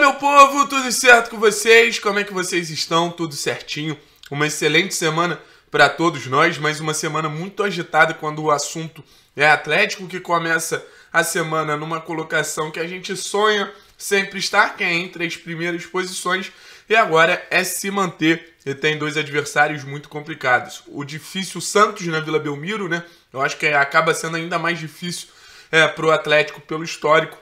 meu povo, tudo certo com vocês? Como é que vocês estão? Tudo certinho? Uma excelente semana para todos nós, mas uma semana muito agitada quando o assunto é Atlético, que começa a semana numa colocação que a gente sonha sempre estar, que é entre as primeiras posições, e agora é se manter. E tem dois adversários muito complicados. O difícil Santos na Vila Belmiro, né? Eu acho que acaba sendo ainda mais difícil é, para o Atlético pelo histórico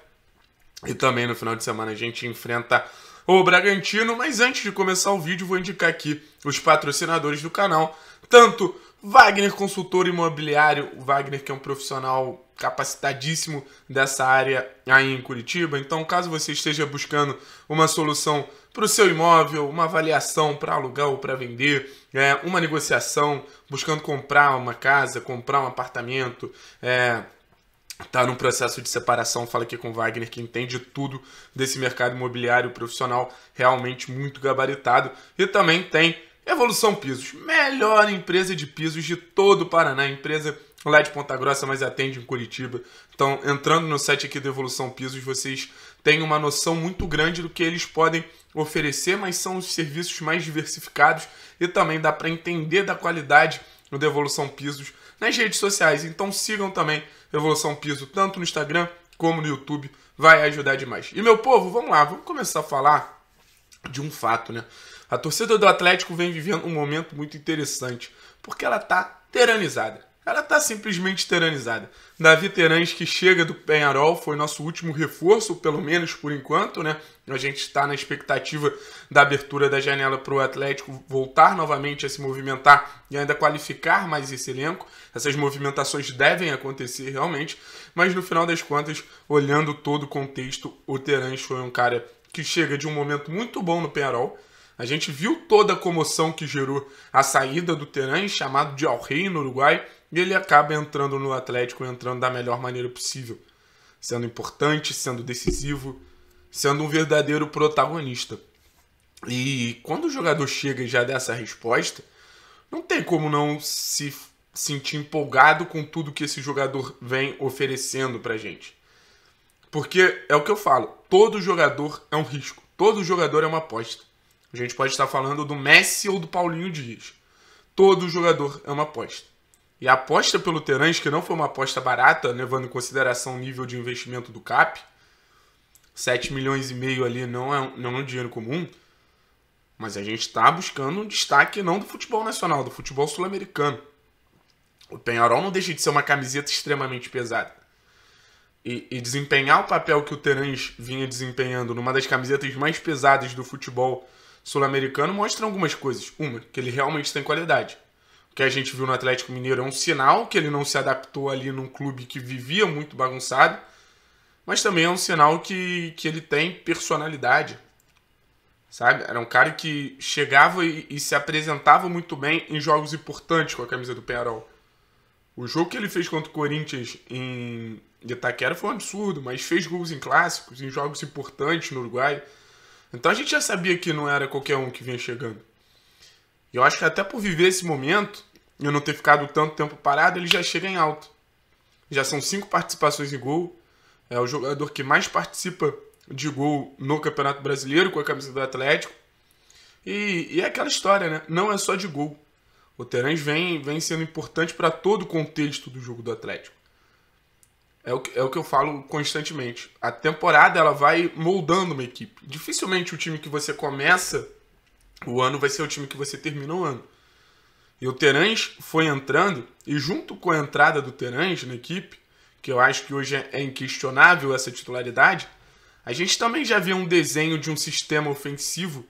e também no final de semana a gente enfrenta o Bragantino. Mas antes de começar o vídeo, vou indicar aqui os patrocinadores do canal. Tanto Wagner Consultor Imobiliário, o Wagner que é um profissional capacitadíssimo dessa área aí em Curitiba. Então, caso você esteja buscando uma solução para o seu imóvel, uma avaliação para alugar ou para vender, é, uma negociação, buscando comprar uma casa, comprar um apartamento, é, está num processo de separação, fala aqui com Wagner, que entende tudo desse mercado imobiliário profissional, realmente muito gabaritado. E também tem Evolução Pisos, melhor empresa de pisos de todo o Paraná, empresa lá de Ponta Grossa, mas atende em Curitiba. Então, entrando no site aqui do Evolução Pisos, vocês têm uma noção muito grande do que eles podem oferecer, mas são os serviços mais diversificados e também dá para entender da qualidade no Devolução Pisos nas redes sociais. Então sigam também devolução Piso, tanto no Instagram como no YouTube. Vai ajudar demais. E meu povo, vamos lá, vamos começar a falar de um fato, né? A torcida do Atlético vem vivendo um momento muito interessante, porque ela tá teranizada ela está simplesmente teranizada Davi Terães, que chega do Penharol, foi nosso último reforço, pelo menos por enquanto, né? A gente está na expectativa da abertura da janela para o Atlético voltar novamente a se movimentar e ainda qualificar mais esse elenco. Essas movimentações devem acontecer realmente, mas no final das contas, olhando todo o contexto, o Terães foi um cara que chega de um momento muito bom no Penharol, a gente viu toda a comoção que gerou a saída do Teran, chamado de Al-Rei no Uruguai, e ele acaba entrando no Atlético, entrando da melhor maneira possível, sendo importante, sendo decisivo, sendo um verdadeiro protagonista. E quando o jogador chega e já dá essa resposta, não tem como não se sentir empolgado com tudo que esse jogador vem oferecendo pra gente. Porque é o que eu falo, todo jogador é um risco, todo jogador é uma aposta. A gente pode estar falando do Messi ou do Paulinho Dias. Todo jogador é uma aposta. E a aposta pelo Terãs, que não foi uma aposta barata, levando em consideração o nível de investimento do CAP, 7 milhões e meio ali não é, não é um dinheiro comum, mas a gente está buscando um destaque não do futebol nacional, do futebol sul-americano. O Penharol não deixa de ser uma camiseta extremamente pesada. E, e desempenhar o papel que o Terãs vinha desempenhando numa das camisetas mais pesadas do futebol sul-americano mostram algumas coisas. Uma, que ele realmente tem qualidade. O que a gente viu no Atlético Mineiro é um sinal que ele não se adaptou ali num clube que vivia muito bagunçado, mas também é um sinal que, que ele tem personalidade. Sabe? Era um cara que chegava e, e se apresentava muito bem em jogos importantes com a camisa do Penarol. O jogo que ele fez contra o Corinthians em Itaquera foi um absurdo, mas fez gols em clássicos, em jogos importantes no Uruguai. Então a gente já sabia que não era qualquer um que vinha chegando. E eu acho que até por viver esse momento, eu não ter ficado tanto tempo parado, ele já chega em alto. Já são cinco participações em gol. É o jogador que mais participa de gol no Campeonato Brasileiro com a camisa do Atlético. E, e é aquela história, né? Não é só de gol. O Terãs vem, vem sendo importante para todo o contexto do jogo do Atlético. É o, que, é o que eu falo constantemente. A temporada ela vai moldando uma equipe. Dificilmente o time que você começa o ano vai ser o time que você termina o ano. E o Terãs foi entrando, e junto com a entrada do Terãs na equipe, que eu acho que hoje é, é inquestionável essa titularidade, a gente também já vê um desenho de um sistema ofensivo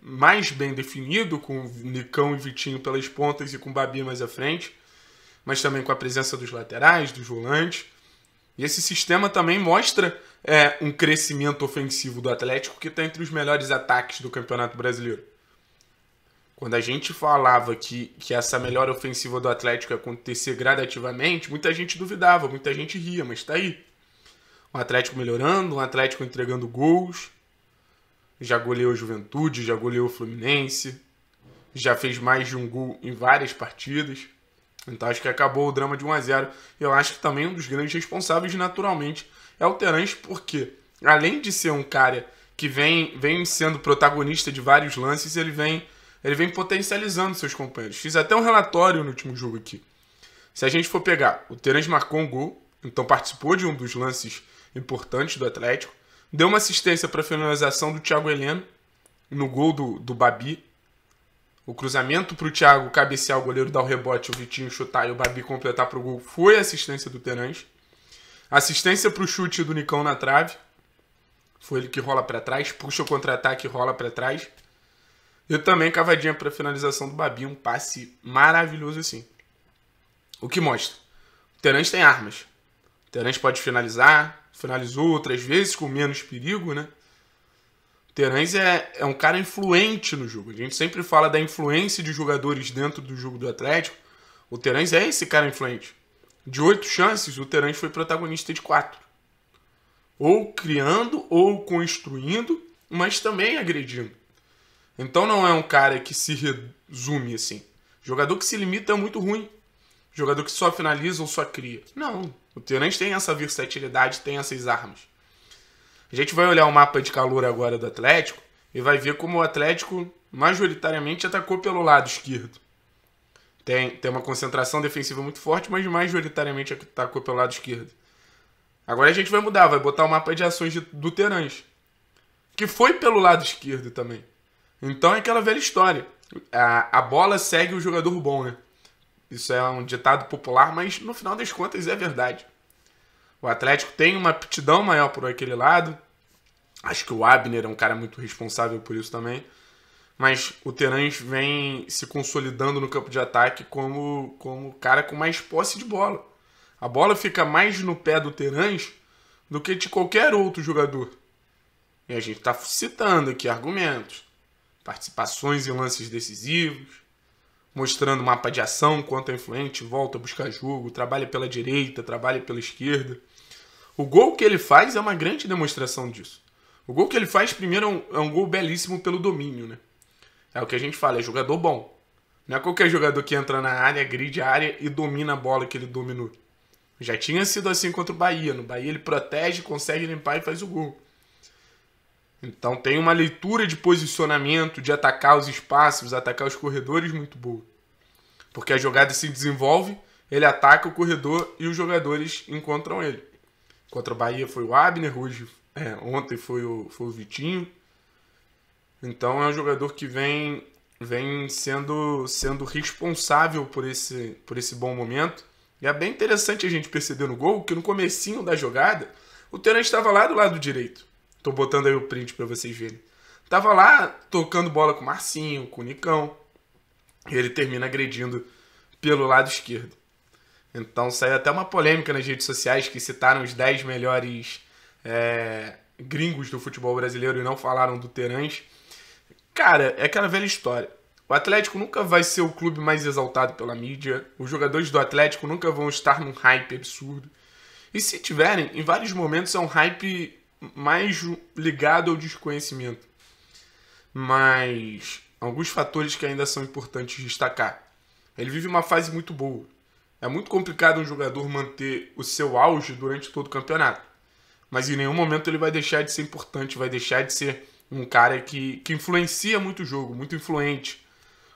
mais bem definido, com Nicão e Vitinho pelas pontas e com Babi mais à frente, mas também com a presença dos laterais, dos volantes. E esse sistema também mostra é, um crescimento ofensivo do Atlético, que está entre os melhores ataques do Campeonato Brasileiro. Quando a gente falava que, que essa melhora ofensiva do Atlético ia acontecer gradativamente, muita gente duvidava, muita gente ria, mas está aí. Um Atlético melhorando, um Atlético entregando gols, já goleou a Juventude, já goleou o Fluminense, já fez mais de um gol em várias partidas. Então acho que acabou o drama de 1 a 0 Eu acho que também um dos grandes responsáveis, naturalmente, é o Terence, porque além de ser um cara que vem, vem sendo protagonista de vários lances, ele vem, ele vem potencializando seus companheiros. Fiz até um relatório no último jogo aqui. Se a gente for pegar, o Terence marcou um gol, então participou de um dos lances importantes do Atlético, deu uma assistência para a finalização do Thiago Heleno no gol do, do Babi, o cruzamento para o Thiago cabecear, o goleiro dar o rebote, o Vitinho chutar e o Babi completar para o gol foi assistência do Terãs. Assistência para o chute do Nicão na trave. Foi ele que rola para trás, puxa o contra-ataque e rola para trás. E também cavadinha para finalização do Babi, um passe maravilhoso assim. O que mostra? O Terãs tem armas. O Terãs pode finalizar, finalizou outras vezes com menos perigo, né? Terãs é, é um cara influente no jogo. A gente sempre fala da influência de jogadores dentro do jogo do Atlético. O Terãs é esse cara influente. De oito chances, o Terãs foi protagonista de quatro. Ou criando, ou construindo, mas também agredindo. Então não é um cara que se resume assim. Jogador que se limita é muito ruim. Jogador que só finaliza ou só cria. Não. O Terãs tem essa versatilidade, tem essas armas. A gente vai olhar o mapa de calor agora do Atlético e vai ver como o Atlético majoritariamente atacou pelo lado esquerdo. Tem, tem uma concentração defensiva muito forte, mas majoritariamente atacou pelo lado esquerdo. Agora a gente vai mudar, vai botar o mapa de ações de, do Terãs, que foi pelo lado esquerdo também. Então é aquela velha história. A, a bola segue o jogador bom, né? Isso é um ditado popular, mas no final das contas é verdade. O Atlético tem uma aptidão maior por aquele lado, Acho que o Abner é um cara muito responsável por isso também. Mas o Terence vem se consolidando no campo de ataque como, como cara com mais posse de bola. A bola fica mais no pé do Terence do que de qualquer outro jogador. E a gente está citando aqui argumentos, participações em lances decisivos, mostrando mapa de ação, quanto é influente, volta a buscar jogo, trabalha pela direita, trabalha pela esquerda. O gol que ele faz é uma grande demonstração disso. O gol que ele faz primeiro é um, é um gol belíssimo pelo domínio, né? É o que a gente fala, é jogador bom. Não é qualquer jogador que entra na área, gride a área e domina a bola que ele dominou. Já tinha sido assim contra o Bahia. No Bahia ele protege, consegue limpar e faz o gol. Então tem uma leitura de posicionamento, de atacar os espaços, atacar os corredores muito boa. Porque a jogada se desenvolve, ele ataca o corredor e os jogadores encontram ele. Contra o Bahia foi o Abner, hoje é, ontem foi o, foi o Vitinho. Então é um jogador que vem vem sendo sendo responsável por esse por esse bom momento. E é bem interessante a gente perceber no gol que no comecinho da jogada, o Terence estava lá do lado direito. Tô botando aí o print para vocês verem. Tava lá tocando bola com o Marcinho, com o Nicão. E ele termina agredindo pelo lado esquerdo. Então saiu até uma polêmica nas redes sociais que citaram os 10 melhores é, gringos do futebol brasileiro e não falaram do Terãs. Cara, é aquela velha história. O Atlético nunca vai ser o clube mais exaltado pela mídia. Os jogadores do Atlético nunca vão estar num hype absurdo. E se tiverem, em vários momentos é um hype mais ligado ao desconhecimento. Mas alguns fatores que ainda são importantes destacar. Ele vive uma fase muito boa. É muito complicado um jogador manter o seu auge durante todo o campeonato mas em nenhum momento ele vai deixar de ser importante, vai deixar de ser um cara que, que influencia muito o jogo, muito influente,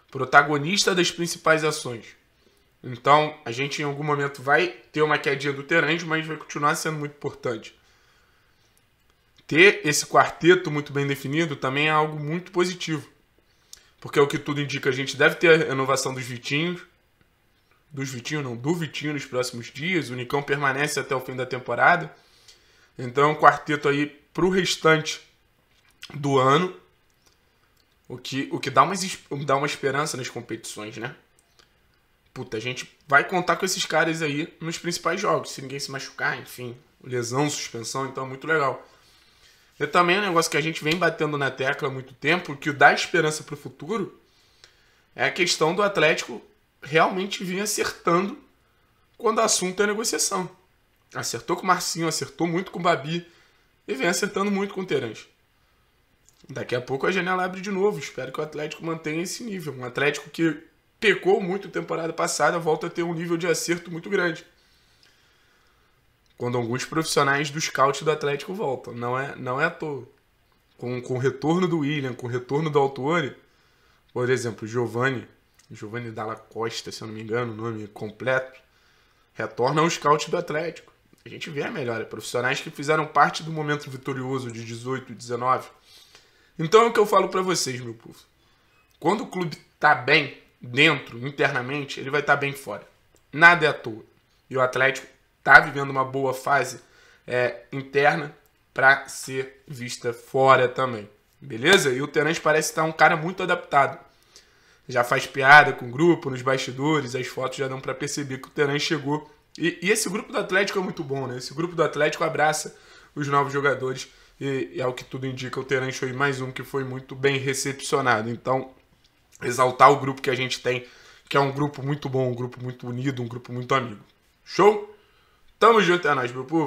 protagonista das principais ações. Então, a gente em algum momento vai ter uma quedinha do Terence, mas vai continuar sendo muito importante. Ter esse quarteto muito bem definido também é algo muito positivo. Porque é o que tudo indica, a gente deve ter a renovação dos Vitinhos. Dos Vitinhos, não, do Vitinho nos próximos dias. O Nicão permanece até o fim da temporada. Então é um quarteto aí pro restante do ano, o que, o que dá, uma, dá uma esperança nas competições, né? Puta, a gente vai contar com esses caras aí nos principais jogos, se ninguém se machucar, enfim, lesão, suspensão, então é muito legal. E também é um negócio que a gente vem batendo na tecla há muito tempo, que o dá esperança para o futuro é a questão do Atlético realmente vir acertando quando o assunto é negociação. Acertou com o Marcinho, acertou muito com o Babi e vem acertando muito com o Terence. Daqui a pouco a janela abre de novo. Espero que o Atlético mantenha esse nível. Um Atlético que pecou muito temporada passada volta a ter um nível de acerto muito grande. Quando alguns profissionais do scout do Atlético voltam. Não é, não é à toa. Com, com o retorno do William, com o retorno do Altuori, por exemplo, Giovanni, Giovanni Dalla Costa, se eu não me engano, o nome completo, retorna ao scout do Atlético. A gente vê a melhora, profissionais que fizeram parte do momento vitorioso de 18 e 19. Então é o que eu falo para vocês, meu povo. Quando o clube tá bem dentro, internamente, ele vai estar tá bem fora. Nada é à toa. E o Atlético tá vivendo uma boa fase é, interna para ser vista fora também. Beleza? E o Terence parece estar tá um cara muito adaptado. Já faz piada com o grupo, nos bastidores, as fotos já dão para perceber que o Terence chegou e, e, esse grupo do Atlético é muito bom, né? Esse grupo do Atlético abraça os novos jogadores e, e ao é que tudo indica, o Terancho foi mais um que foi muito bem recepcionado. Então, exaltar o grupo que a gente tem, que é um grupo muito bom, um grupo muito unido, um grupo muito amigo. Show? Tamo junto, é nóis, meu povo.